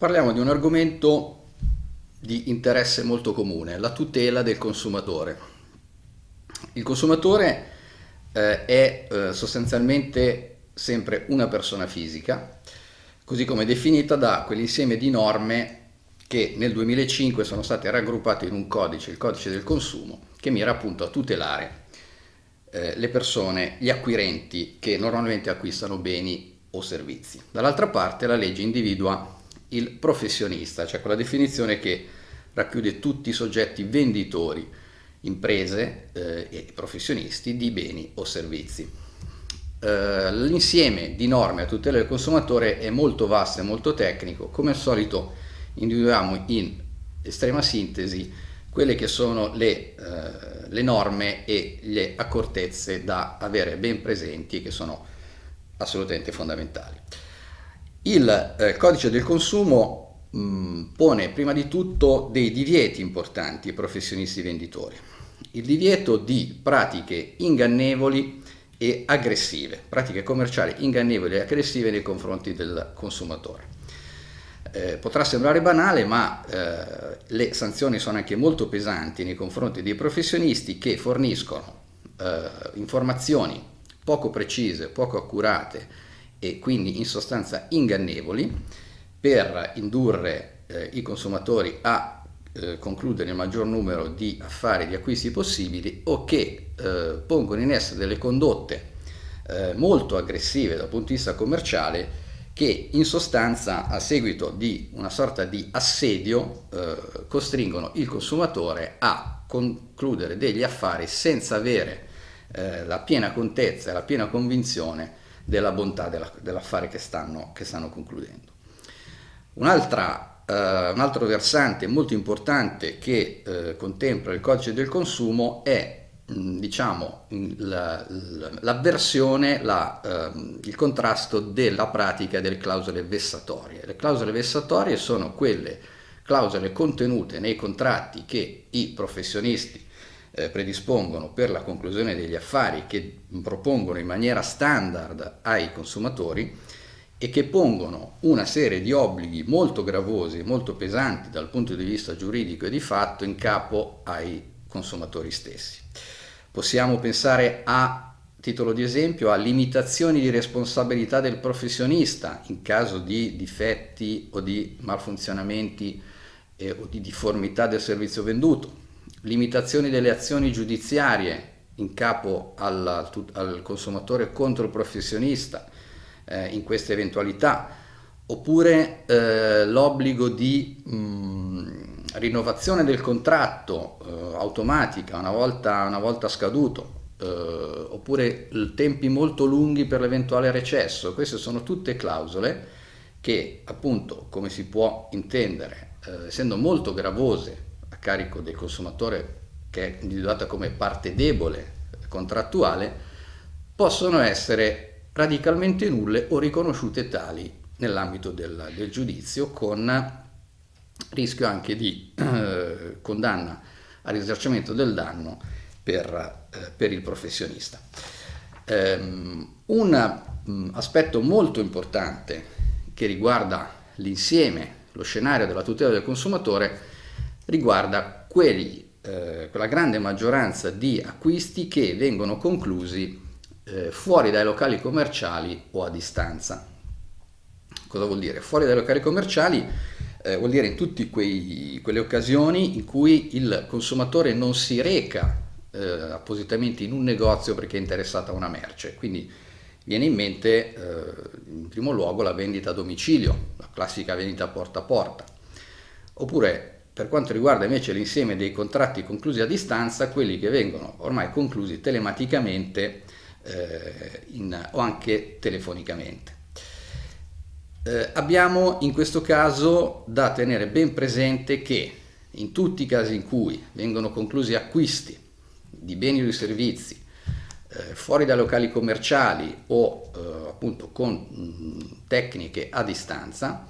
Parliamo di un argomento di interesse molto comune, la tutela del consumatore. Il consumatore eh, è eh, sostanzialmente sempre una persona fisica, così come definita da quell'insieme di norme che nel 2005 sono state raggruppate in un codice, il codice del consumo, che mira appunto a tutelare eh, le persone, gli acquirenti che normalmente acquistano beni o servizi. Dall'altra parte la legge individua il professionista, cioè quella definizione che racchiude tutti i soggetti venditori, imprese eh, e professionisti di beni o servizi. Eh, l'insieme di norme a tutela del consumatore è molto vasto e molto tecnico, come al solito individuiamo in estrema sintesi quelle che sono le, eh, le norme e le accortezze da avere ben presenti che sono assolutamente fondamentali. Il eh, codice del consumo mh, mm, pone prima di tutto dei divieti importanti ai professionisti venditori. Il divieto di pratiche ingannevoli e aggressive, pratiche commerciali ingannevoli e aggressive nei confronti del consumatore. Eh, potrà sembrare banale, ma eh, le sanzioni sono anche molto pesanti nei confronti dei professionisti che forniscono eh, informazioni poco precise, poco accurate, e quindi in sostanza ingannevoli per indurre eh, i consumatori a eh, concludere il maggior numero di affari di acquisti possibili o che eh, pongono in essere delle condotte eh, molto aggressive dal punto di vista commerciale che in sostanza a seguito di una sorta di assedio eh, costringono il consumatore a concludere degli affari senza avere eh, la piena contezza e la piena convinzione della bontà della, dell'affare che stanno, che stanno concludendo. Un'altra, eh, un altro versante molto importante che eh, contempla il codice del consumo è mm, diciamo, la, l'avversione, la, eh, il contrasto della pratica delle clausole vessatorie. Le clausole vessatorie sono quelle clausole contenute nei contratti che i professionisti eh, predispongono per la conclusione degli affari che propongono in maniera standard ai consumatori e che pongono una serie di obblighi molto gravosi e molto pesanti dal punto di vista giuridico e di fatto in capo ai consumatori stessi. Possiamo pensare a titolo di esempio a limitazioni di responsabilità del professionista in caso di difetti o di malfunzionamenti eh, o di difformità del servizio venduto, limitazioni delle azioni giudiziarie in capo alla, al consumatore contro il professionista eh, in queste eventualità, oppure eh, l'obbligo di mh, mm, rinnovazione del contratto eh, automatica una volta, una volta scaduto, eh, oppure tempi molto lunghi per l'eventuale recesso. Queste sono tutte clausole che appunto, come si può intendere, eh, essendo molto gravose a carico del consumatore che è individuata come parte debole contrattuale, possono essere radicalmente nulle o riconosciute tali nell'ambito del, del, giudizio con rischio anche di eh, condanna al risarcimento del danno per, eh, per il professionista. Um, un mm, aspetto molto importante che riguarda l'insieme, lo scenario della tutela del consumatore riguarda quelli, eh, quella grande maggioranza di acquisti che vengono conclusi eh, fuori dai locali commerciali o a distanza. Cosa vuol dire? Fuori dai locali commerciali eh, vuol dire in tutte quelle occasioni in cui il consumatore non si reca eh, appositamente in un negozio perché è interessato a una merce. Quindi viene in mente eh, in primo luogo la vendita a domicilio, la classica vendita porta a porta, oppure per quanto riguarda invece l'insieme dei contratti conclusi a distanza, quelli che vengono ormai conclusi telematicamente eh, in, o anche telefonicamente. Eh, abbiamo in questo caso da tenere ben presente che in tutti i casi in cui vengono conclusi acquisti di beni o di servizi eh, fuori da locali commerciali o eh, appunto con mh, mm, tecniche a distanza,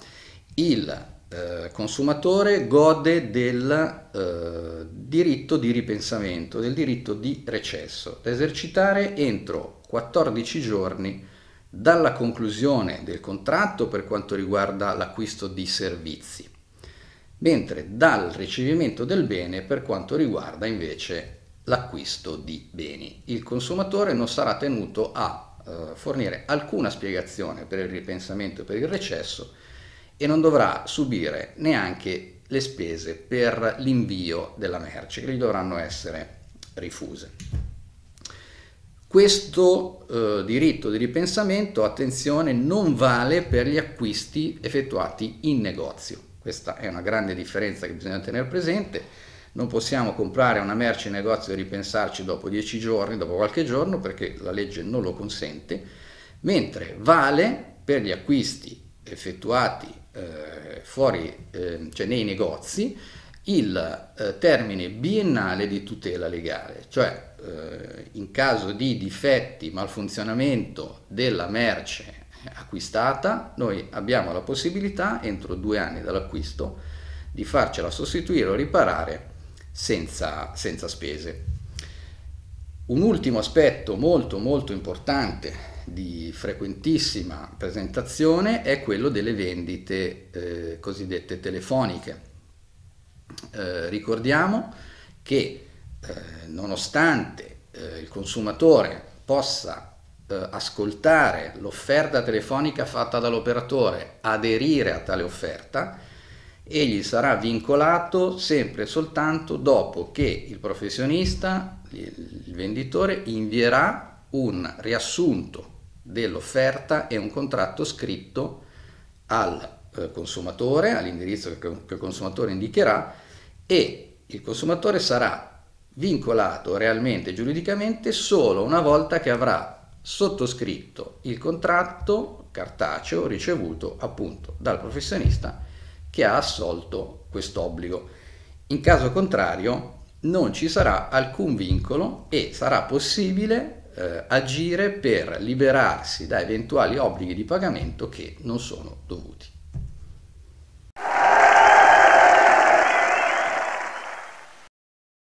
il eh, consumatore gode del eh, diritto di ripensamento, del diritto di recesso, da esercitare entro 14 giorni dalla conclusione del contratto per quanto riguarda l'acquisto di servizi, mentre dal ricevimento del bene per quanto riguarda invece l'acquisto di beni. Il consumatore non sarà tenuto a eh, fornire alcuna spiegazione per il ripensamento e per il recesso, e non dovrà subire neanche le spese per l'invio della merce che gli dovranno essere rifuse. Questo eh, diritto di ripensamento, attenzione, non vale per gli acquisti effettuati in negozio. Questa è una grande differenza che bisogna tenere presente. Non possiamo comprare una merce in negozio e ripensarci dopo dieci giorni, dopo qualche giorno, perché la legge non lo consente, mentre vale per gli acquisti effettuati fuori, eh, cioè nei negozi, il eh, termine biennale di tutela legale, cioè eh, in caso di difetti, malfunzionamento della merce acquistata, noi abbiamo la possibilità entro due anni dall'acquisto di farcela sostituire o riparare senza, senza spese. Un ultimo aspetto molto molto importante di frequentissima presentazione è quello delle vendite eh, cosiddette telefoniche. Eh, ricordiamo che eh, nonostante eh, il consumatore possa eh, ascoltare l'offerta telefonica fatta dall'operatore, aderire a tale offerta, egli sarà vincolato sempre e soltanto dopo che il professionista, il venditore, invierà un riassunto dell'offerta e un contratto scritto al eh, consumatore, all'indirizzo che il consumatore indicherà e il consumatore sarà vincolato realmente giuridicamente solo una volta che avrà sottoscritto il contratto cartaceo ricevuto appunto dal professionista che ha assolto questo obbligo. In caso contrario non ci sarà alcun vincolo e sarà possibile eh, agire per liberarsi da eventuali obblighi di pagamento che non sono dovuti.